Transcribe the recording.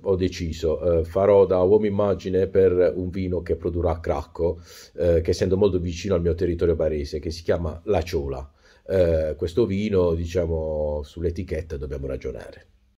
ho deciso, eh, farò da uomo immagine per un vino che produrrà a Cracco, eh, che essendo molto vicino al mio territorio barese, che si chiama La Ciola. Eh, questo vino, diciamo, sull'etichetta dobbiamo ragionare.